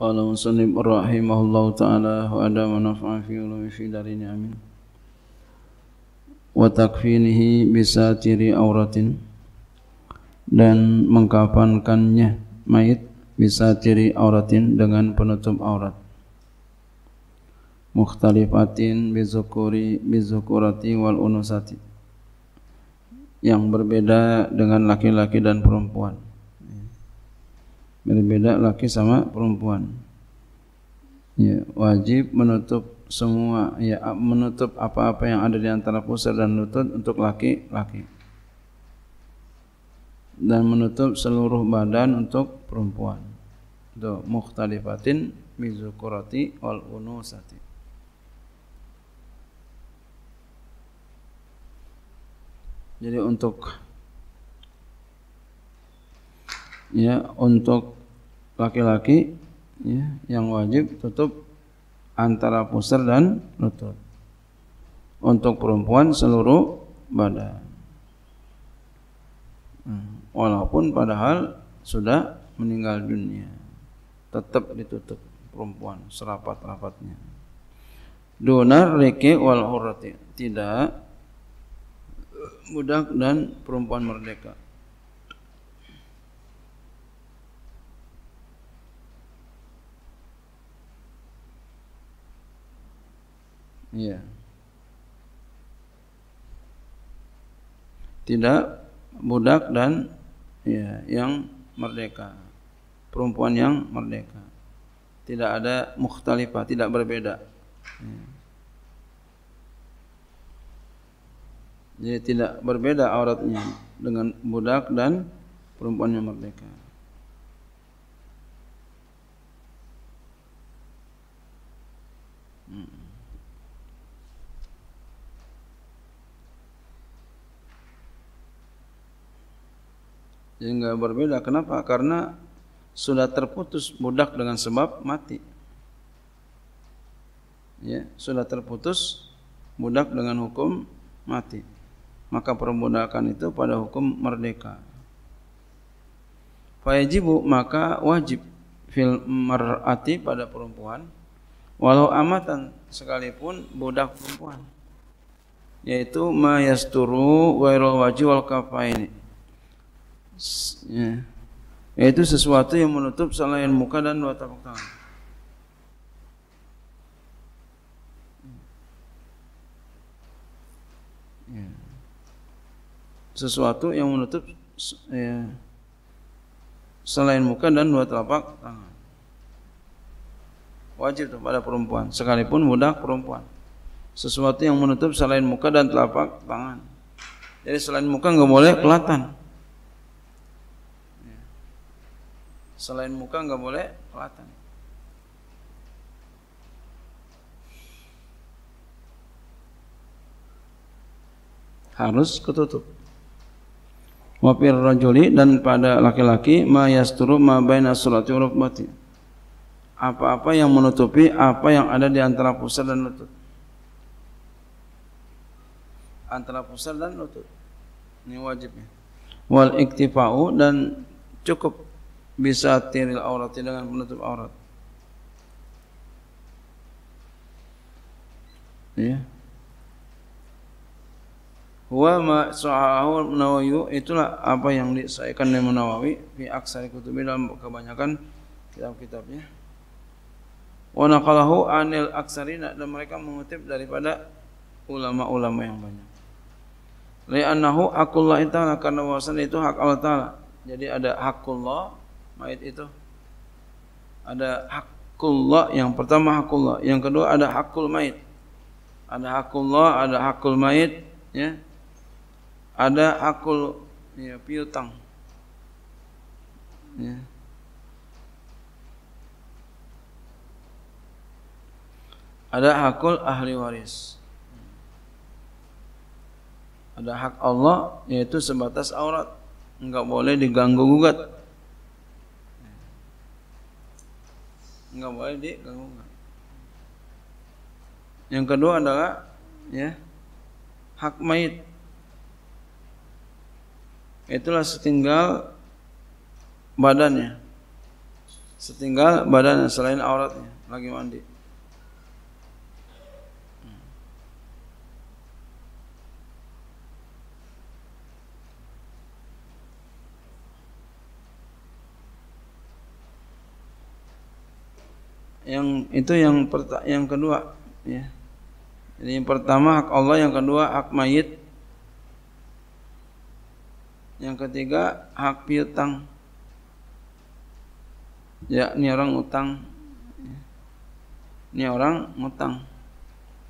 قال مسلم رحمه الله تعالى وأدى ونفع في علوم في دارين آمين وتكفينه بساتر أورة dan mengkafankannya mayit bisa ciri auratin dengan penutup aurat mukhtalifatin bizukuri bizukurati wal unusati yang berbeda dengan laki-laki dan perempuan beda-beda laki sama perempuan ya wajib menutup semua ya menutup apa-apa yang ada di antara pusar dan lutut untuk laki-laki dan menutup seluruh badan untuk perempuan Do mukhtalifatin mizukurati wal unusati jadi untuk ya untuk laki-laki ya, yang wajib tutup antara pusar dan lutut. Untuk perempuan seluruh badan. Hmm, walaupun padahal sudah meninggal dunia, tetap ditutup perempuan serapat-rapatnya. Donar reke wal Tidak budak dan perempuan merdeka. Iya. Tidak budak dan ya yang merdeka. Perempuan yang merdeka. Tidak ada mukhtalifah, tidak berbeda. Ya. Jadi tidak berbeda auratnya dengan budak dan perempuan yang merdeka. Jadi nggak berbeda. Kenapa? Karena sudah terputus budak dengan sebab mati. Ya, sudah terputus budak dengan hukum mati. Maka perbudakan itu pada hukum merdeka. Fayajibu maka wajib fil mar'ati pada perempuan walau amatan sekalipun budak perempuan yaitu mayasturu wairul wajib wal kafaini ya, yaitu sesuatu yang menutup selain muka dan dua tapak tangan. Ya. Sesuatu yang menutup ya, selain muka dan dua telapak tangan. Wajib kepada perempuan, sekalipun budak perempuan. Sesuatu yang menutup selain muka dan telapak tangan. Jadi selain muka nggak boleh kelihatan. Selain muka nggak boleh kelihatan. Harus ketutup. Wafir rajuli dan pada laki-laki ma yasturu ma baina surati rukbati. Apa-apa yang menutupi apa yang ada di antara pusar dan lutut. Antara pusar dan lutut. Ini wajibnya. Wal iktifa'u dan cukup bisa tiril aurat dengan menutup aurat. Ya. Wa ma sahahu Nawawi itulah apa yang disaikan oleh Nawawi fi aksari kutubi dalam kebanyakan kitab-kitabnya. Wa naqalahu anil aksarina dan mereka mengutip daripada ulama-ulama yang banyak. Li'annahu akullah ta'ala karena wasan itu hak Allah ta'ala. Jadi ada hakullah mayat itu ada hakullah yang pertama hakullah yang kedua ada hakul mayat ada hakullah ada hakul maid ya ada hakul ya, piutang ya. ada hakul ahli waris ada hak Allah yaitu sebatas aurat enggak boleh diganggu gugat nggak boleh diganggu yang kedua adalah ya hak mayit itulah setinggal badannya setinggal badannya selain auratnya lagi mandi yang itu yang yang kedua ya. Jadi yang pertama hak Allah, yang kedua hak mayit. Yang ketiga hak piutang. Ya, ini orang utang. Ini orang ngutang.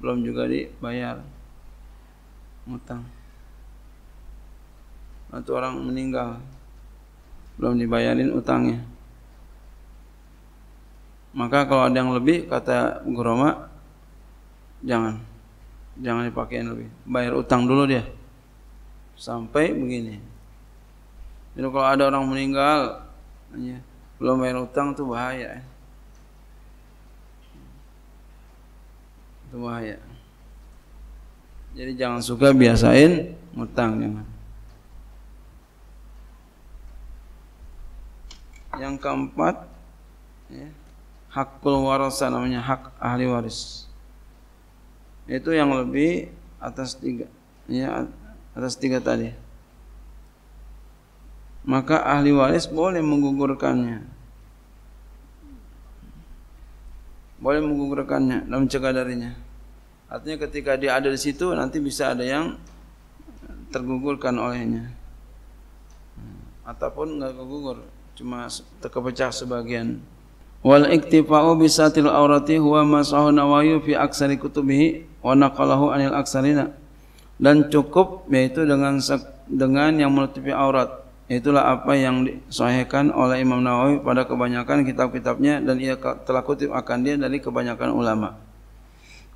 Belum juga dibayar. Ngutang. Atau orang meninggal. Belum dibayarin utangnya. Maka kalau ada yang lebih kata Guroma jangan jangan dipakai lebih. Bayar utang dulu dia. Sampai begini. Jadi kalau ada orang meninggal ya, belum bayar utang tuh bahaya. Itu bahaya. Jadi jangan suka biasain utang jangan. Yang keempat ya hakul warasa namanya hak ahli waris itu yang lebih atas tiga ya atas tiga tadi maka ahli waris boleh menggugurkannya boleh menggugurkannya dan mencegah darinya artinya ketika dia ada di situ nanti bisa ada yang tergugurkan olehnya ataupun nggak kegugur cuma terkepecah sebagian Wal iktifa'u bisatil aurati huwa masahu nawayu fi aksari kutubihi wa naqalahu anil aksarina. Dan cukup yaitu dengan dengan yang menutupi aurat. Itulah apa yang disahihkan oleh Imam Nawawi pada kebanyakan kitab-kitabnya dan ia telah kutip akan dia dari kebanyakan ulama.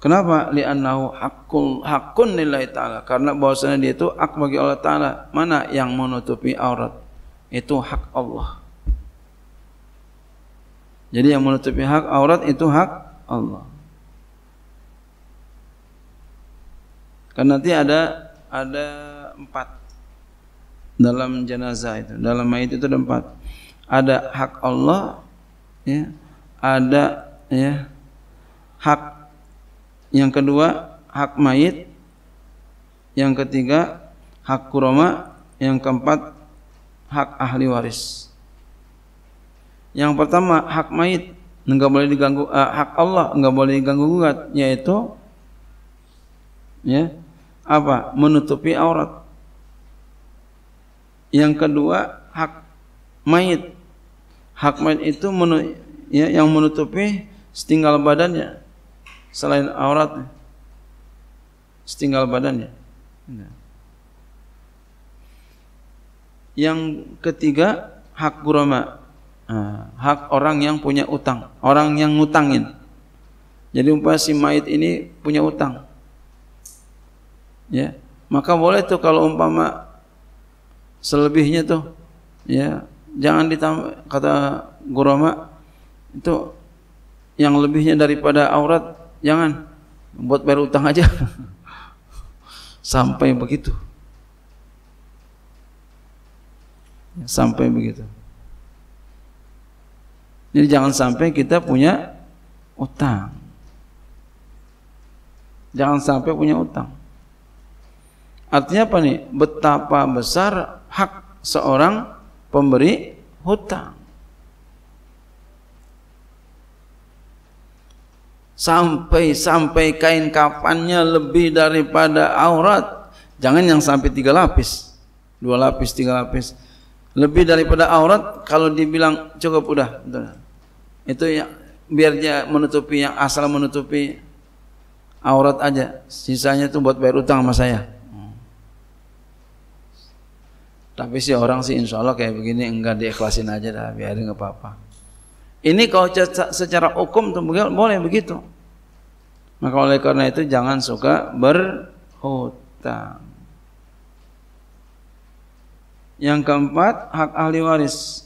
Kenapa? Li'annahu haqqul haqqun lillahi ta'ala. Karena bahwasanya dia itu hak bagi Allah Ta'ala. Mana yang menutupi aurat? Itu hak Allah. Jadi yang menutupi hak aurat itu hak Allah. Karena nanti ada ada empat dalam jenazah itu, dalam mayit itu ada empat. Ada hak Allah, ya, ada ya hak yang kedua hak mayit, yang ketiga hak kurma, yang keempat hak ahli waris. Yang pertama hak mait enggak boleh diganggu uh, hak Allah enggak boleh diganggu gugat yaitu ya apa menutupi aurat. Yang kedua hak mayit. Hak mayit itu menu, ya, yang menutupi setinggal badannya selain aurat Setinggal badannya. Yang ketiga hak gurama Nah, hak orang yang punya utang, orang yang ngutangin. Jadi umpama si mayit ini punya utang. Ya, maka boleh tuh kalau umpama selebihnya tuh ya jangan ditambah kata Gurama itu yang lebihnya daripada aurat jangan buat bayar utang aja sampai begitu sampai begitu jadi jangan sampai kita punya utang. Jangan sampai punya utang. Artinya apa nih? Betapa besar hak seorang pemberi hutang. Sampai-sampai kain kafannya lebih daripada aurat. Jangan yang sampai tiga lapis. Dua lapis, tiga lapis. Lebih daripada aurat kalau dibilang cukup udah itu yang biar dia menutupi yang asal menutupi aurat aja sisanya itu buat bayar utang sama saya hmm. tapi si orang sih insya Allah kayak begini enggak diikhlasin aja dah biarin nggak apa-apa ini kalau secara hukum tuh boleh begitu maka nah, oleh karena itu jangan suka berhutang yang keempat hak ahli waris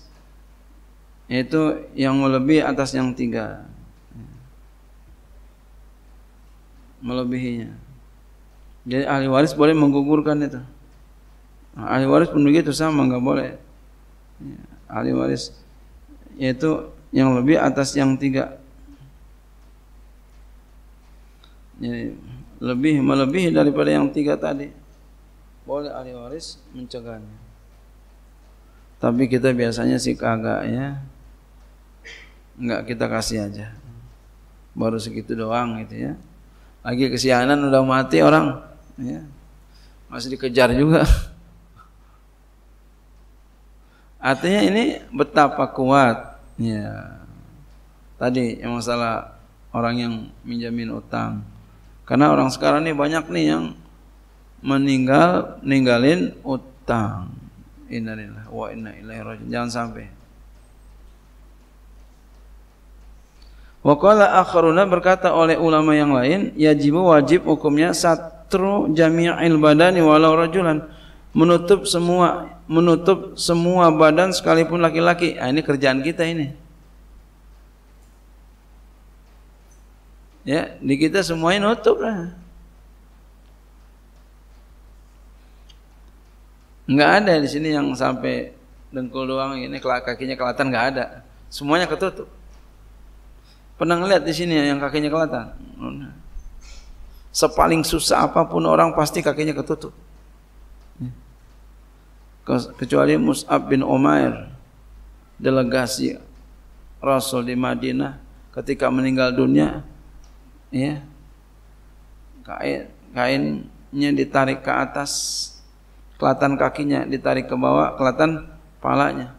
yaitu yang melebihi atas yang tiga melebihinya jadi ahli waris boleh menggugurkan itu nah, ahli waris pun begitu sama nggak boleh ya, ahli waris yaitu yang lebih atas yang tiga jadi lebih melebihi daripada yang tiga tadi boleh ahli waris mencegahnya tapi kita biasanya sih kagak ya Enggak kita kasih aja. Baru segitu doang gitu ya. Lagi kesianan udah mati orang ya. Masih dikejar juga. Artinya ini betapa kuat ya. Tadi yang masalah orang yang minjamin utang. Karena orang sekarang nih banyak nih yang meninggal ninggalin utang. Innalillahi wa inna ilaihi rajiun. Jangan sampai. Wakala akharuna berkata oleh ulama yang lain, yajibu wajib hukumnya satru jami'il badani walau rajulan. Menutup semua menutup semua badan sekalipun laki-laki. Nah, ini kerjaan kita ini. Ya, di kita semuanya nutup lah. Enggak ada di sini yang sampai dengkul doang ini kakinya kelatan enggak ada. Semuanya ketutup. Pernah ngeliat di sini ya, yang kakinya kelatan? Sepaling susah apapun orang pasti kakinya ketutup. Ya. Kecuali Mus'ab bin Umair delegasi Rasul di Madinah ketika meninggal dunia ya kain kainnya ditarik ke atas kelatan kakinya ditarik ke bawah kelatan palanya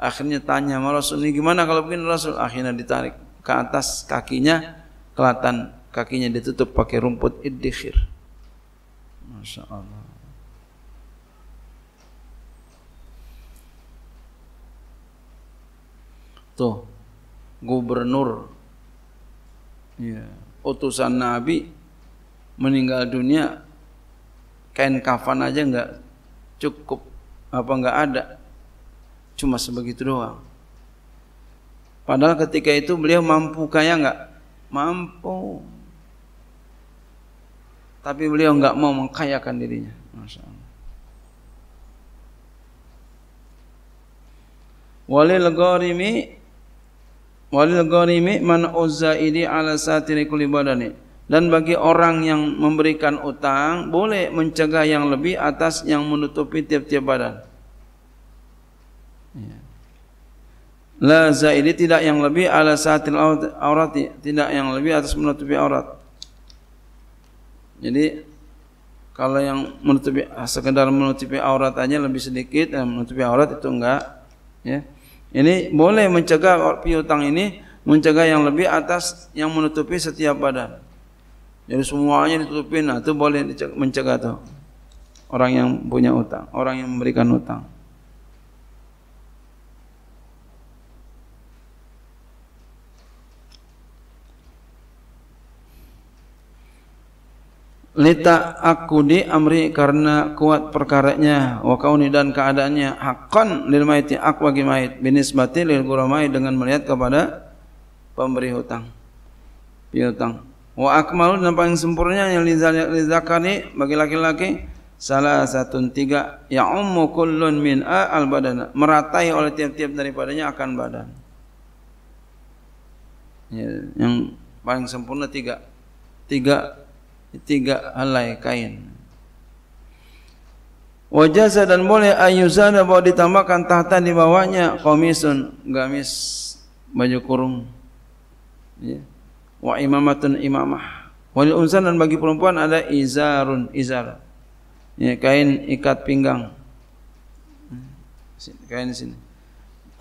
akhirnya tanya sama Rasul ini gimana kalau begini Rasul akhirnya ditarik ke atas kakinya kelatan kakinya ditutup pakai rumput iddikhir Masya Allah tuh gubernur ya, utusan Nabi meninggal dunia kain kafan aja nggak cukup apa nggak ada cuma sebegitu doang Padahal ketika itu beliau mampu kaya enggak Mampu. Tapi beliau enggak mau mengkayakan dirinya. Masya Allah. Walil gharimi walil gharimi man ini ala satiri kulli badani. Dan bagi orang yang memberikan utang boleh mencegah yang lebih atas yang menutupi tiap-tiap badan. Ya. La zaidi tidak yang lebih ala saatil aurat tidak yang lebih atas menutupi aurat. Jadi kalau yang menutupi sekedar menutupi aurat aja lebih sedikit yang menutupi aurat itu enggak ya. Ini boleh mencegah piutang ini mencegah yang lebih atas yang menutupi setiap badan. Jadi semuanya ditutupin, nah itu boleh mencegah tuh. Orang yang punya utang, orang yang memberikan utang. lita di amri karena kuat perkaranya wa kauni dan keadaannya hakon lil maiti ak bagi mait binisbati lil guramai dengan melihat kepada pemberi hutang piutang wa akmalu dan paling sempurnanya yang lizakari bagi laki-laki salah satu tiga ya ummu kullun min a al badan meratai oleh tiap-tiap daripadanya akan badan ya, yang paling sempurna tiga tiga tiga helai kain. Wajasa dan boleh ayuzana bahwa ditambahkan tahta di bawahnya komisun gamis baju kurung. Ya. Wa imamatun imamah. Wali unsan dan bagi perempuan ada izarun izar. Ya, kain ikat pinggang. Kain di sini.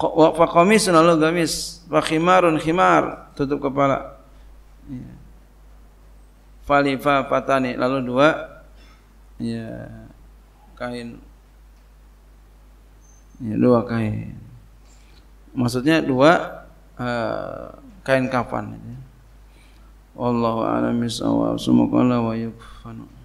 Wa faqamisun lalu gamis, wa khimarun khimar tutup kepala. Ya falifa fatani lalu dua ya kain ya, dua kain maksudnya dua uh, kain kafan ya. Wallahu a'lam bishawab. Semoga Allah wa yukfanu.